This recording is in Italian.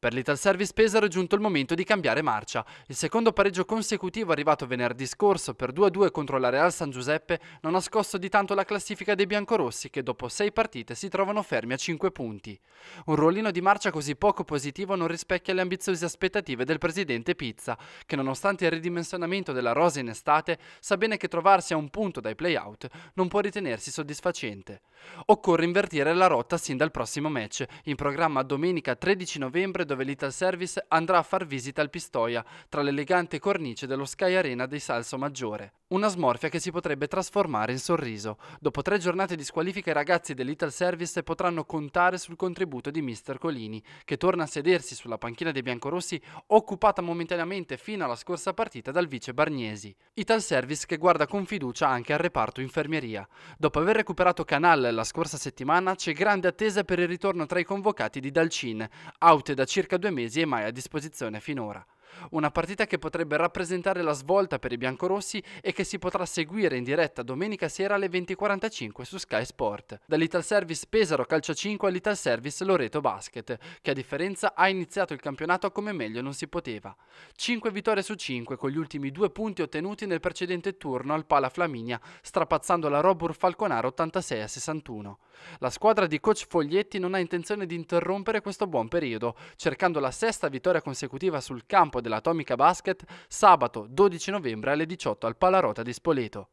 Per l'Ital Service Pesaro è giunto il momento di cambiare marcia. Il secondo pareggio consecutivo arrivato venerdì scorso per 2-2 contro la Real San Giuseppe non ha scosso di tanto la classifica dei biancorossi che dopo sei partite si trovano fermi a 5 punti. Un ruolino di marcia così poco positivo non rispecchia le ambiziose aspettative del presidente Pizza, che nonostante il ridimensionamento della rosa in estate sa bene che trovarsi a un punto dai play-out non può ritenersi soddisfacente. Occorre invertire la rotta sin dal prossimo match, in programma domenica 13 novembre dove l'Ital Service andrà a far visita al Pistoia, tra l'elegante cornice dello Sky Arena di Salso Maggiore. Una smorfia che si potrebbe trasformare in sorriso. Dopo tre giornate di squalifica i ragazzi dell'Ital Service potranno contare sul contributo di Mr. Colini, che torna a sedersi sulla panchina dei biancorossi occupata momentaneamente fino alla scorsa partita dal vice Barniesi. Ital Service che guarda con fiducia anche al reparto infermieria. Dopo aver recuperato Canal la scorsa settimana c'è grande attesa per il ritorno tra i convocati di Dalcin, out da circa due mesi e mai a disposizione finora. Una partita che potrebbe rappresentare la svolta per i biancorossi e che si potrà seguire in diretta domenica sera alle 20.45 su Sky Sport. Dall'Ital Service Pesaro Calcio 5 all'Ital Service Loreto Basket, che a differenza ha iniziato il campionato come meglio non si poteva. 5 vittorie su 5 con gli ultimi due punti ottenuti nel precedente turno al Pala Flaminia, strapazzando la Robur Falconaro 86 a 61. La squadra di coach Foglietti non ha intenzione di interrompere questo buon periodo, cercando la sesta vittoria consecutiva sul campo dell'Atomica Basket sabato 12 novembre alle 18 al Palarota di Spoleto.